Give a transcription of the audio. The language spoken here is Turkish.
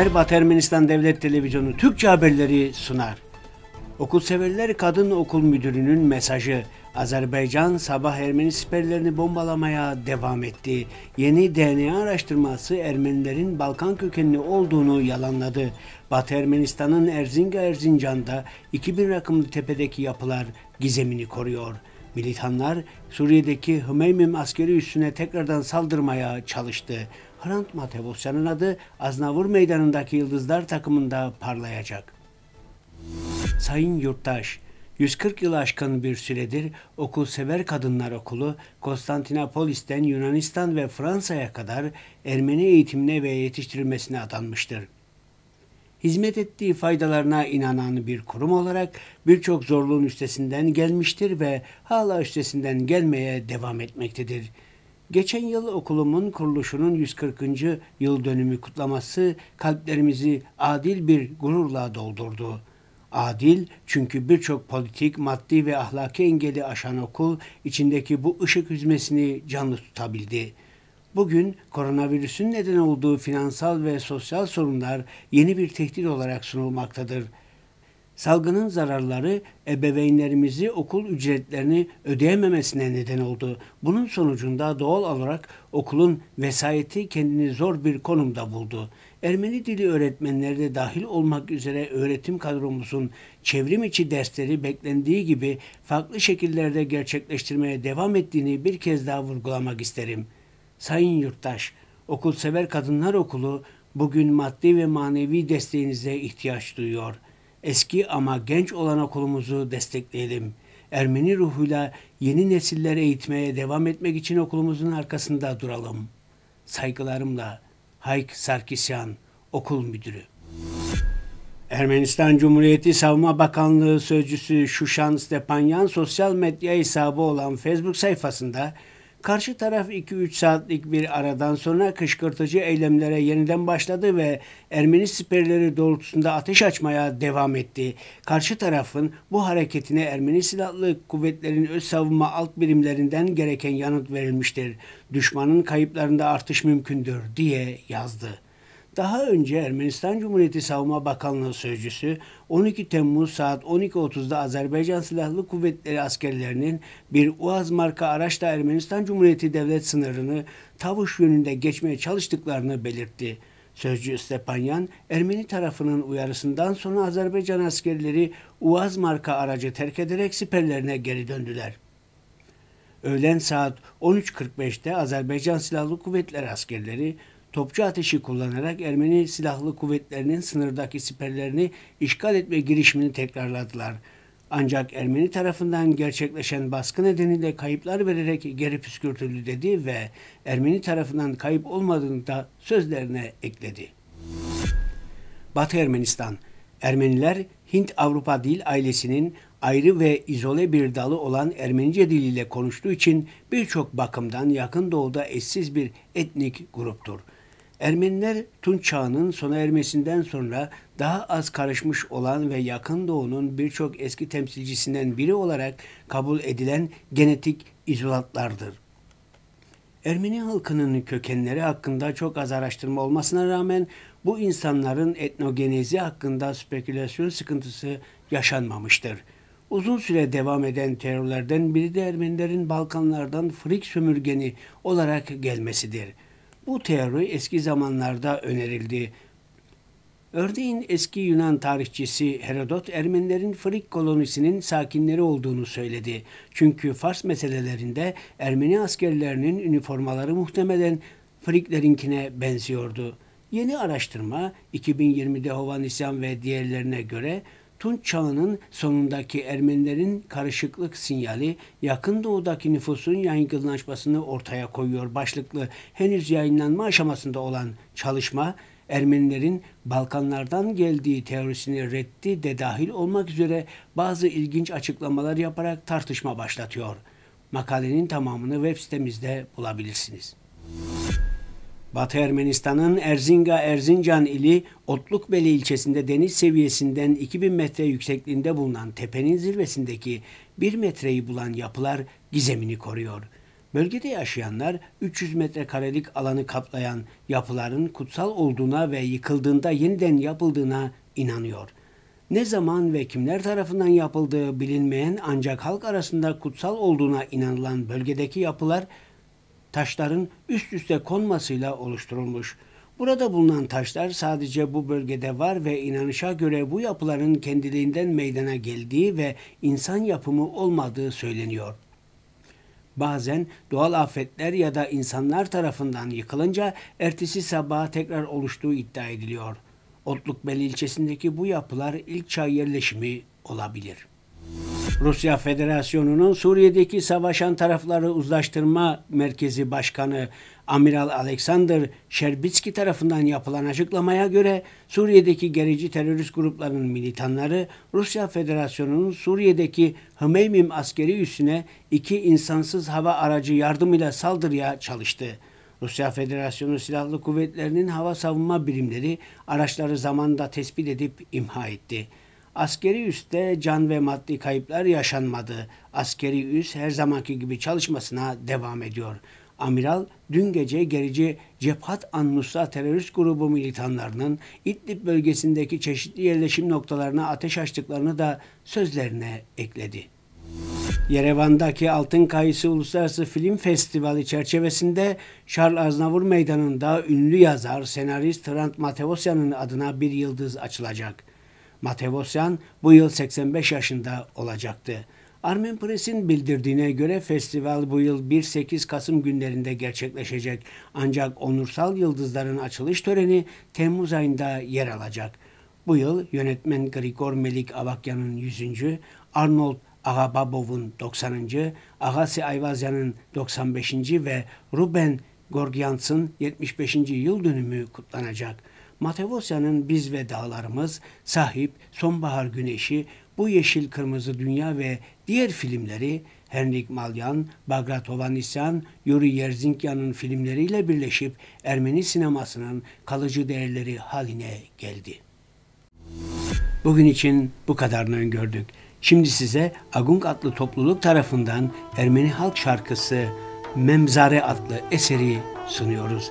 Her Batı Ermenistan Devlet Televizyonu Türkçe haberleri sunar. Okul severler Kadın Okul Müdürü'nün mesajı Azerbaycan sabah Ermeni siperlerini bombalamaya devam etti. Yeni DNA araştırması Ermenilerin Balkan kökenli olduğunu yalanladı. Batı Ermenistan'ın Erzinga Erzincan'da 2000 rakımlı tepedeki yapılar gizemini koruyor.'' Militanlar Suriye'deki Hümeymim askeri üssüne tekrardan saldırmaya çalıştı. Hrant Matevosyan'ın adı Aznavur Meydanı'ndaki Yıldızlar takımında parlayacak. Sayın Yurttaş, 140 yılı aşkın bir süredir Okul Sever kadınlar okulu Konstantinopolis'ten Yunanistan ve Fransa'ya kadar Ermeni eğitimine ve yetiştirilmesine adanmıştır hizmet ettiği faydalarına inanan bir kurum olarak birçok zorluğun üstesinden gelmiştir ve hala üstesinden gelmeye devam etmektedir. Geçen yıl okulumun kuruluşunun 140. yıl dönümü kutlaması kalplerimizi adil bir gururla doldurdu. Adil çünkü birçok politik, maddi ve ahlaki engeli aşan okul içindeki bu ışık hüzmesini canlı tutabildi.'' Bugün koronavirüsün neden olduğu finansal ve sosyal sorunlar yeni bir tehdit olarak sunulmaktadır. Salgının zararları ebeveynlerimizi okul ücretlerini ödeyememesine neden oldu. Bunun sonucunda doğal olarak okulun vesayeti kendini zor bir konumda buldu. Ermeni dili öğretmenleri de dahil olmak üzere öğretim kadromuzun çevrim içi dersleri beklendiği gibi farklı şekillerde gerçekleştirmeye devam ettiğini bir kez daha vurgulamak isterim.'' Sayın yurttaş, Okulsever Kadınlar Okulu bugün maddi ve manevi desteğinize ihtiyaç duyuyor. Eski ama genç olan okulumuzu destekleyelim. Ermeni ruhuyla yeni nesilleri eğitmeye devam etmek için okulumuzun arkasında duralım. Saygılarımla Hayk Sarkisyan, Okul Müdürü. Ermenistan Cumhuriyeti Savunma Bakanlığı Sözcüsü Şuşan Stepanyan sosyal medya hesabı olan Facebook sayfasında Karşı taraf 2-3 saatlik bir aradan sonra kışkırtıcı eylemlere yeniden başladı ve Ermeni siperleri doğrultusunda ateş açmaya devam etti. Karşı tarafın bu hareketine Ermeni silahlı kuvvetlerin öz savunma alt birimlerinden gereken yanıt verilmiştir. Düşmanın kayıplarında artış mümkündür diye yazdı daha önce Ermenistan Cumhuriyeti Savunma Bakanlığı Sözcüsü 12 Temmuz saat 12.30'da Azerbaycan Silahlı Kuvvetleri askerlerinin bir UAZ marka araçla Ermenistan Cumhuriyeti devlet sınırını Tavuş yönünde geçmeye çalıştıklarını belirtti. Sözcü Stepanyan, Ermeni tarafının uyarısından sonra Azerbaycan askerleri UAZ marka aracı terk ederek siperlerine geri döndüler. Öğlen saat 13.45'te Azerbaycan Silahlı Kuvvetleri askerleri topçu ateşi kullanarak Ermeni silahlı kuvvetlerinin sınırdaki siperlerini işgal etme girişimini tekrarladılar. Ancak Ermeni tarafından gerçekleşen baskı nedeniyle kayıplar vererek geri püskürtüldü dedi ve Ermeni tarafından kayıp olmadığını da sözlerine ekledi. Batı Ermenistan Ermeniler Hint-Avrupa dil ailesinin ayrı ve izole bir dalı olan Ermenice diliyle konuştuğu için birçok bakımdan yakın doğuda eşsiz bir etnik gruptur. Ermeniler Tunç Çağı'nın sona ermesinden sonra daha az karışmış olan ve yakın doğunun birçok eski temsilcisinden biri olarak kabul edilen genetik izolatlardır. Ermeni halkının kökenleri hakkında çok az araştırma olmasına rağmen bu insanların etnogenezi hakkında spekülasyon sıkıntısı yaşanmamıştır. Uzun süre devam eden terörlerden biri de Ermenilerin Balkanlardan Frik sömürgeni olarak gelmesidir.'' Bu teori eski zamanlarda önerildi. Örneğin eski Yunan tarihçisi Herodot Ermenilerin Frik kolonisinin sakinleri olduğunu söyledi. Çünkü Fars meselelerinde Ermeni askerlerinin üniformaları muhtemelen Friklerinkine benziyordu. Yeni araştırma 2020'de Hovannisyan ve diğerlerine göre Tunç çağının sonundaki Ermenilerin karışıklık sinyali yakın doğudaki nüfusun yaygınlaşmasını ortaya koyuyor başlıklı henüz yayınlanma aşamasında olan çalışma Ermenilerin Balkanlardan geldiği teorisini reddi de dahil olmak üzere bazı ilginç açıklamalar yaparak tartışma başlatıyor. Makalenin tamamını web sitemizde bulabilirsiniz. Batı Ermenistan'ın Erzinga Erzincan ili Otlukbeli ilçesinde deniz seviyesinden 2000 metre yüksekliğinde bulunan tepenin zirvesindeki 1 metreyi bulan yapılar gizemini koruyor. Bölgede yaşayanlar 300 metrekarelik alanı kaplayan yapıların kutsal olduğuna ve yıkıldığında yeniden yapıldığına inanıyor. Ne zaman ve kimler tarafından yapıldığı bilinmeyen ancak halk arasında kutsal olduğuna inanılan bölgedeki yapılar taşların üst üste konmasıyla oluşturulmuş. Burada bulunan taşlar sadece bu bölgede var ve inanışa göre bu yapıların kendiliğinden meydana geldiği ve insan yapımı olmadığı söyleniyor. Bazen doğal afetler ya da insanlar tarafından yıkılınca ertesi sabaha tekrar oluştuğu iddia ediliyor. Otlukbel ilçesindeki bu yapılar ilk çay yerleşimi olabilir. Rusya Federasyonu'nun Suriye'deki savaşan tarafları uzlaştırma merkezi başkanı Amiral Alexander Şerbitski tarafından yapılan açıklamaya göre Suriye'deki gerici terörist gruplarının militanları Rusya Federasyonu'nun Suriye'deki Hmeymim askeri üssüne iki insansız hava aracı yardımıyla saldırıya çalıştı. Rusya Federasyonu Silahlı Kuvvetleri'nin hava savunma birimleri araçları zamanında tespit edip imha etti. Askeri üste can ve maddi kayıplar yaşanmadı. Askeri üs her zamanki gibi çalışmasına devam ediyor. Amiral dün gece gerici Cephat Annusra terörist grubu militanlarının İdlib bölgesindeki çeşitli yerleşim noktalarına ateş açtıklarını da sözlerine ekledi. Yerevan'daki Altın Kayısı Uluslararası Film Festivali çerçevesinde Charles Aznavur Meydanı'nda ünlü yazar, senarist Hrant Matevosyan'ın adına bir yıldız açılacak. Matevosyan bu yıl 85 yaşında olacaktı. Armin Press'in bildirdiğine göre festival bu yıl 1-8 Kasım günlerinde gerçekleşecek. Ancak onursal yıldızların açılış töreni Temmuz ayında yer alacak. Bu yıl yönetmen Grigor Melik Avakyan'ın 100. Arnold Agababov'un 90. Agassi Ayvazyan'ın 95. ve Ruben Gorgians'ın 75. yıl dönümü kutlanacak. Matevosya'nın biz ve dağlarımız, sahip, sonbahar güneşi, bu yeşil kırmızı dünya ve diğer filmleri Henrik Malyan, Bagrat Ovanisyan, Yuri Yerzinkyan'ın filmleriyle birleşip Ermeni sinemasının kalıcı değerleri haline geldi. Bugün için bu kadarını öngördük. Şimdi size Agung adlı topluluk tarafından Ermeni halk şarkısı Memzare adlı eseri sunuyoruz.